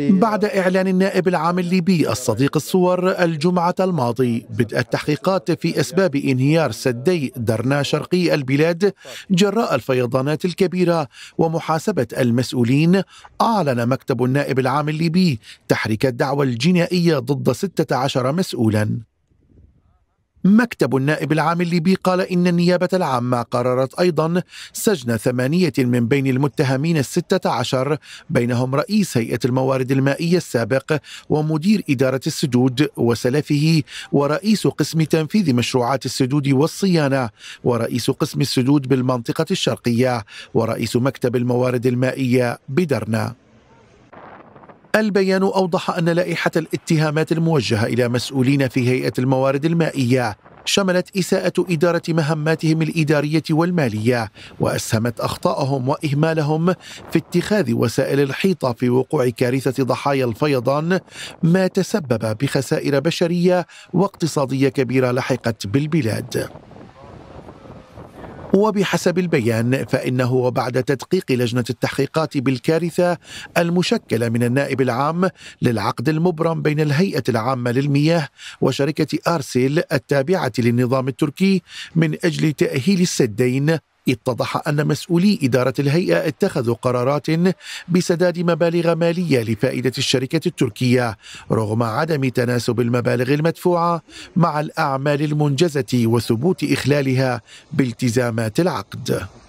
بعد إعلان النائب العام الليبي الصديق الصور الجمعة الماضي بدء التحقيقات في أسباب انهيار سدي درنا شرقي البلاد جراء الفيضانات الكبيرة ومحاسبة المسؤولين أعلن مكتب النائب العام الليبي تحريك الدعوة الجنائية ضد 16 مسؤولاً مكتب النائب العام الليبي قال إن النيابة العامة قررت أيضا سجن ثمانية من بين المتهمين الستة عشر بينهم رئيس هيئة الموارد المائية السابق ومدير إدارة السدود وسلفه ورئيس قسم تنفيذ مشروعات السدود والصيانة ورئيس قسم السدود بالمنطقة الشرقية ورئيس مكتب الموارد المائية بدرنا البيان أوضح أن لائحة الاتهامات الموجهة إلى مسؤولين في هيئة الموارد المائية شملت إساءة إدارة مهماتهم الإدارية والمالية وأسهمت أخطائهم وإهمالهم في اتخاذ وسائل الحيطة في وقوع كارثة ضحايا الفيضان ما تسبب بخسائر بشرية واقتصادية كبيرة لحقت بالبلاد وبحسب البيان فإنه وبعد تدقيق لجنة التحقيقات بالكارثة المشكلة من النائب العام للعقد المبرم بين الهيئة العامة للمياه وشركة أرسل التابعة للنظام التركي من أجل تأهيل السدين اتضح أن مسؤولي إدارة الهيئة اتخذوا قرارات بسداد مبالغ مالية لفائدة الشركة التركية رغم عدم تناسب المبالغ المدفوعة مع الأعمال المنجزة وثبوت إخلالها بالتزامات العقد.